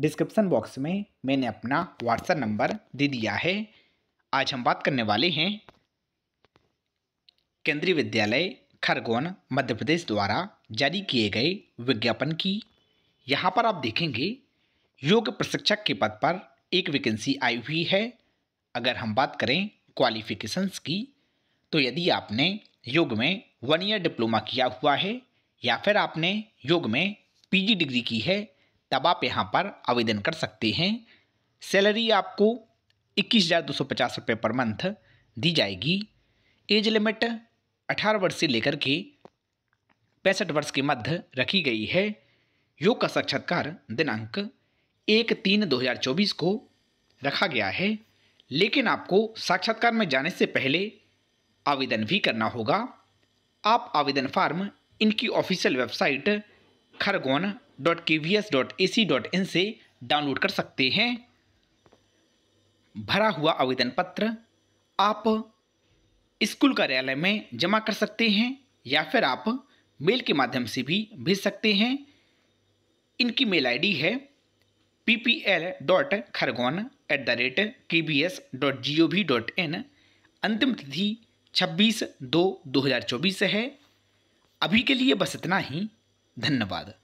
description box में मैंने अपना व्हाट्सएप नंबर दे दिया है आज हम बात करने वाले हैं केंद्रीय विद्यालय खरगोन मध्य प्रदेश द्वारा जारी किए गए विज्ञापन की यहाँ पर आप देखेंगे योग प्रशिक्षक के पद पर एक वैकेंसी आई हुई है अगर हम बात करें क्वालिफिकेशंस की तो यदि आपने योग में वन ईयर डिप्लोमा किया हुआ है या फिर आपने योग में पीजी डिग्री की है तब आप यहाँ पर आवेदन कर सकते हैं सैलरी आपको इक्कीस हज़ार दो सौ पचास रुपये पर मंथ दी जाएगी एज लिमिट अठारह वर्ष से लेकर के पैंसठ वर्ष के मध्य रखी गई है योग का साक्षात्कार दिनांक एक तीन दो हज़ार चौबीस को रखा गया है लेकिन आपको साक्षात्कार में जाने से पहले आवेदन भी करना होगा आप आवेदन फार्म इनकी official website Khargone dot K V S dot A C dot in से डाउनलोड कर सकते हैं भरा हुआ आवेदन पत्र आप स्कूल कार्यालय में जमा कर सकते हैं या फिर आप मेल के माध्यम से भी भेज सकते हैं इनकी मेल आईडी है P P L dot Khargone at the rate K B S dot G O V dot in अंतिम तिथि छब्बीस दो दो हज़ार चौबीस है अभी के लिए बस इतना ही धन्यवाद